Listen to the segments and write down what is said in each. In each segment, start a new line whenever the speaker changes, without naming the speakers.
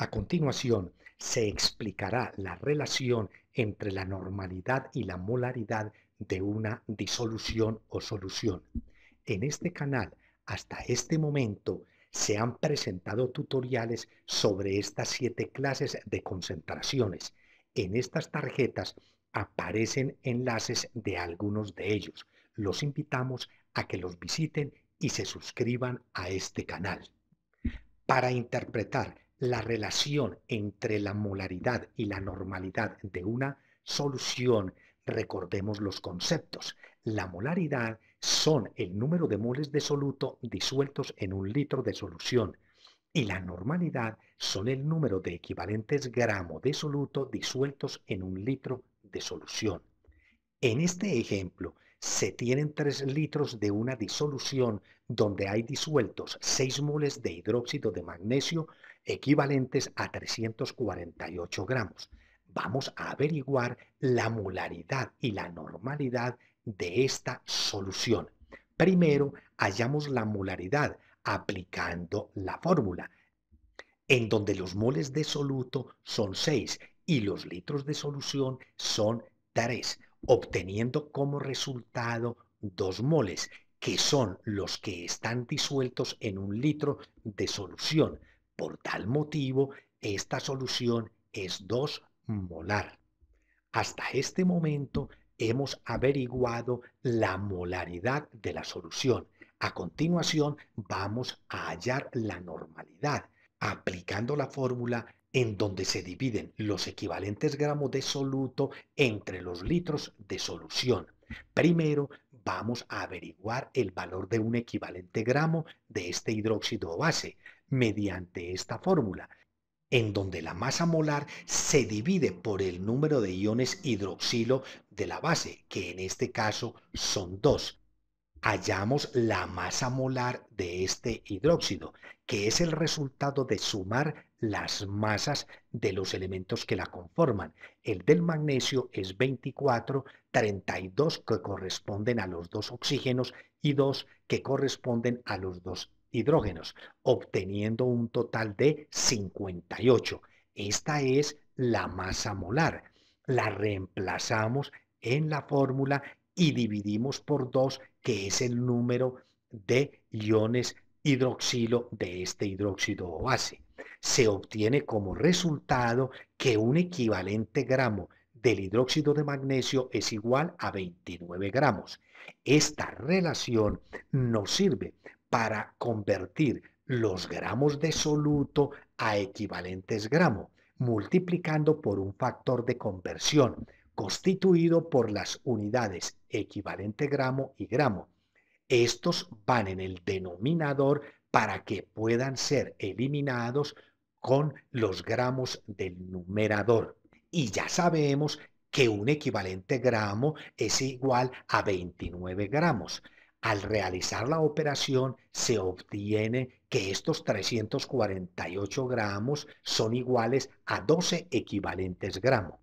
A continuación, se explicará la relación entre la normalidad y la molaridad de una disolución o solución. En este canal, hasta este momento, se han presentado tutoriales sobre estas siete clases de concentraciones. En estas tarjetas aparecen enlaces de algunos de ellos. Los invitamos a que los visiten y se suscriban a este canal. Para interpretar la relación entre la molaridad y la normalidad de una solución. Recordemos los conceptos. La molaridad son el número de moles de soluto disueltos en un litro de solución y la normalidad son el número de equivalentes gramos de soluto disueltos en un litro de solución. En este ejemplo, se tienen 3 litros de una disolución donde hay disueltos 6 moles de hidróxido de magnesio equivalentes a 348 gramos. Vamos a averiguar la molaridad y la normalidad de esta solución. Primero, hallamos la molaridad aplicando la fórmula, en donde los moles de soluto son 6 y los litros de solución son 3, obteniendo como resultado 2 moles, que son los que están disueltos en un litro de solución por tal motivo, esta solución es 2 molar. Hasta este momento hemos averiguado la molaridad de la solución. A continuación vamos a hallar la normalidad aplicando la fórmula en donde se dividen los equivalentes gramos de soluto entre los litros de solución. Primero vamos a averiguar el valor de un equivalente gramo de este hidróxido base mediante esta fórmula, en donde la masa molar se divide por el número de iones hidroxilo de la base, que en este caso son dos. Hallamos la masa molar de este hidróxido, que es el resultado de sumar las masas de los elementos que la conforman. El del magnesio es 24, 32 que corresponden a los dos oxígenos y 2 que corresponden a los dos hidrógenos, obteniendo un total de 58. Esta es la masa molar. La reemplazamos en la fórmula y dividimos por 2, que es el número de iones hidroxilo de este hidróxido o base se obtiene como resultado que un equivalente gramo del hidróxido de magnesio es igual a 29 gramos. Esta relación nos sirve para convertir los gramos de soluto a equivalentes gramo multiplicando por un factor de conversión constituido por las unidades equivalente gramo y gramo. Estos van en el denominador para que puedan ser eliminados con los gramos del numerador. Y ya sabemos que un equivalente gramo es igual a 29 gramos. Al realizar la operación se obtiene que estos 348 gramos son iguales a 12 equivalentes gramos.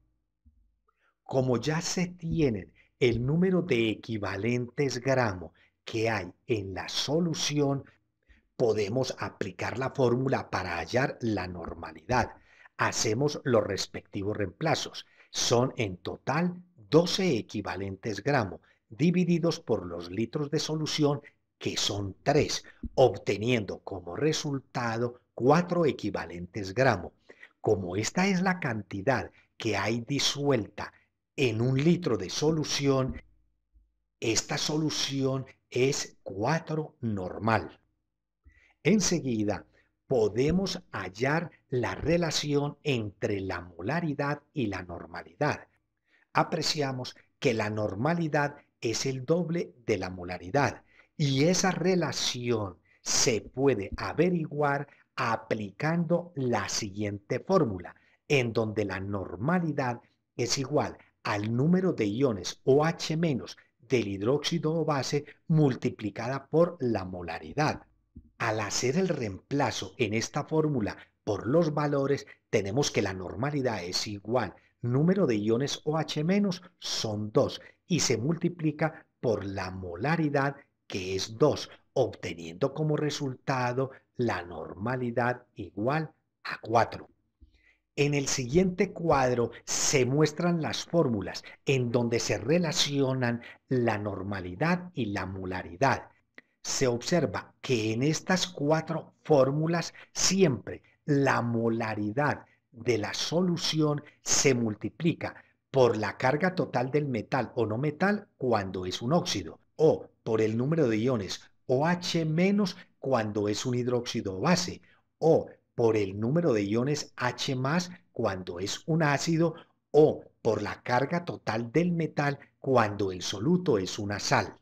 Como ya se tienen el número de equivalentes gramos que hay en la solución, podemos aplicar la fórmula para hallar la normalidad. Hacemos los respectivos reemplazos. Son en total 12 equivalentes gramo, divididos por los litros de solución que son 3, obteniendo como resultado 4 equivalentes gramo. Como esta es la cantidad que hay disuelta en un litro de solución, esta solución es 4 normal enseguida podemos hallar la relación entre la molaridad y la normalidad. Apreciamos que la normalidad es el doble de la molaridad y esa relación se puede averiguar aplicando la siguiente fórmula, en donde la normalidad es igual al número de iones OH- del hidróxido o base multiplicada por la molaridad al hacer el reemplazo en esta fórmula por los valores, tenemos que la normalidad es igual. Número de iones OH- son 2 y se multiplica por la molaridad que es 2, obteniendo como resultado la normalidad igual a 4. En el siguiente cuadro se muestran las fórmulas en donde se relacionan la normalidad y la molaridad se observa que en estas cuatro fórmulas siempre la molaridad de la solución se multiplica por la carga total del metal o no metal cuando es un óxido, o por el número de iones OH- cuando es un hidróxido base, o por el número de iones H cuando es un ácido, o por la carga total del metal cuando el soluto es una sal.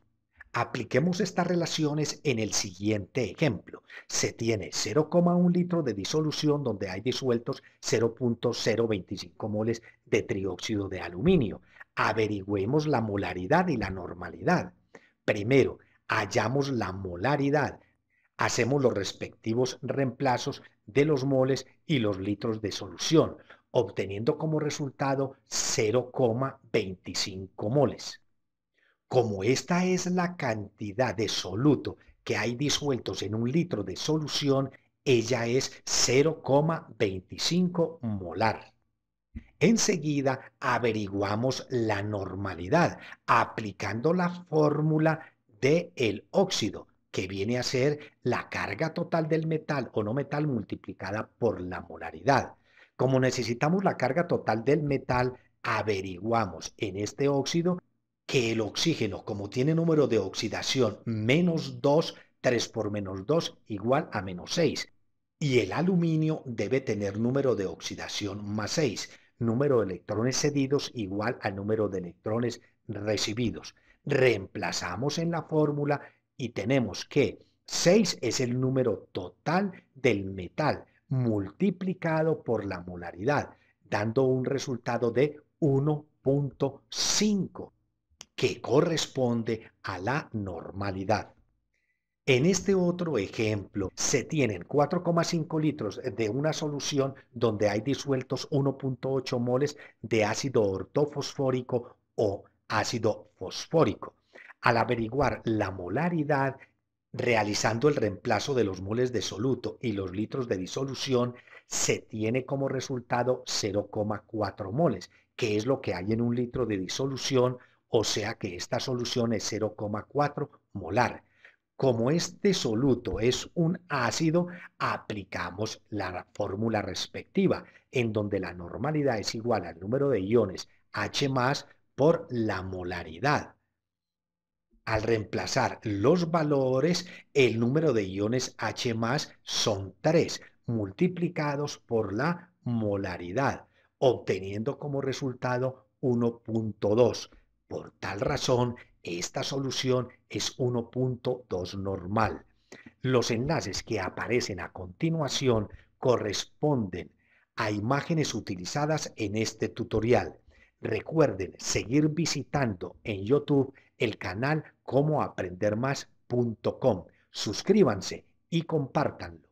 Apliquemos estas relaciones en el siguiente ejemplo. Se tiene 0,1 litro de disolución donde hay disueltos 0.025 moles de trióxido de aluminio. Averigüemos la molaridad y la normalidad. Primero, hallamos la molaridad. Hacemos los respectivos reemplazos de los moles y los litros de solución, obteniendo como resultado 0,25 moles. Como esta es la cantidad de soluto que hay disueltos en un litro de solución, ella es 0,25 molar. Enseguida averiguamos la normalidad aplicando la fórmula del el óxido, que viene a ser la carga total del metal o no metal multiplicada por la molaridad. Como necesitamos la carga total del metal, averiguamos en este óxido que el oxígeno, como tiene número de oxidación menos 2, 3 por menos 2 igual a menos 6. Y el aluminio debe tener número de oxidación más 6, número de electrones cedidos igual al número de electrones recibidos. Reemplazamos en la fórmula y tenemos que 6 es el número total del metal multiplicado por la molaridad, dando un resultado de 1.5 corresponde a la normalidad. En este otro ejemplo, se tienen 4,5 litros de una solución donde hay disueltos 1,8 moles de ácido ortofosfórico o ácido fosfórico. Al averiguar la molaridad, realizando el reemplazo de los moles de soluto y los litros de disolución, se tiene como resultado 0,4 moles, que es lo que hay en un litro de disolución o sea que esta solución es 0,4 molar. Como este soluto es un ácido, aplicamos la fórmula respectiva, en donde la normalidad es igual al número de iones H por la molaridad. Al reemplazar los valores, el número de iones H son 3, multiplicados por la molaridad, obteniendo como resultado 1.2 por tal razón, esta solución es 1.2 normal. Los enlaces que aparecen a continuación corresponden a imágenes utilizadas en este tutorial. Recuerden seguir visitando en YouTube el canal comoaprendermás.com. Suscríbanse y compartan